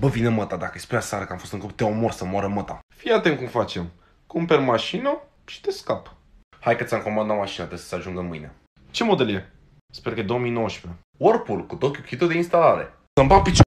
Bă, vine măta, dacă îi spui aseară că am fost în grup, te omor să moară măta. Fii atent cum facem. Cumperi mașină și te scap. Hai că ți-am comandat mașina, trebuie să ajungă mâine. Ce model e? Sper că e 2019. Whirlpool, cu tot chitul de instalare. Să-mi